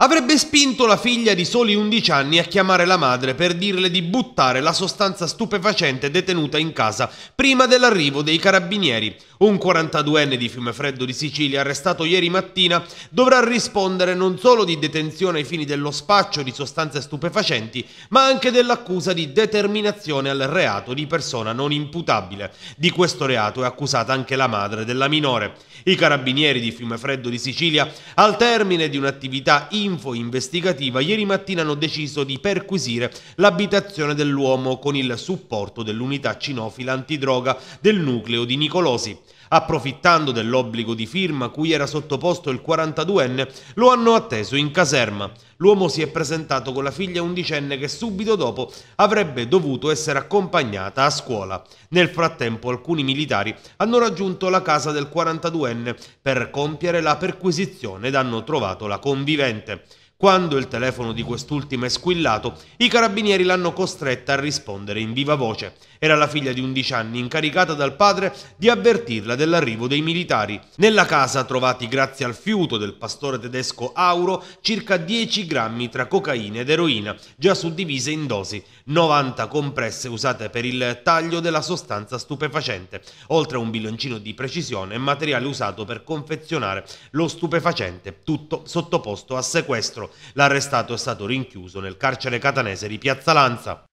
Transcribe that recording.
Avrebbe spinto la figlia di soli 11 anni a chiamare la madre per dirle di buttare la sostanza stupefacente detenuta in casa prima dell'arrivo dei carabinieri. Un 42enne di Fiumefreddo di Sicilia, arrestato ieri mattina, dovrà rispondere non solo di detenzione ai fini dello spaccio di sostanze stupefacenti, ma anche dell'accusa di determinazione al reato di persona non imputabile. Di questo reato è accusata anche la madre della minore. I carabinieri di Fiumefreddo di Sicilia, al termine di un'attività in info investigativa ieri mattina hanno deciso di perquisire l'abitazione dell'uomo con il supporto dell'unità cinofila antidroga del nucleo di Nicolosi. Approfittando dell'obbligo di firma cui era sottoposto il 42enne, lo hanno atteso in caserma. L'uomo si è presentato con la figlia undicenne che subito dopo avrebbe dovuto essere accompagnata a scuola. Nel frattempo alcuni militari hanno raggiunto la casa del 42enne per compiere la perquisizione ed hanno trovato la convivente. Quando il telefono di quest'ultima è squillato, i carabinieri l'hanno costretta a rispondere in viva voce. Era la figlia di 11 anni incaricata dal padre di avvertirla dell'arrivo dei militari. Nella casa trovati grazie al fiuto del pastore tedesco Auro circa 10 grammi tra cocaina ed eroina, già suddivise in dosi, 90 compresse usate per il taglio della sostanza stupefacente, oltre a un bilancino di precisione e materiale usato per confezionare lo stupefacente, tutto sottoposto a sequestro L'arrestato è stato rinchiuso nel carcere catanese di Piazza Lanza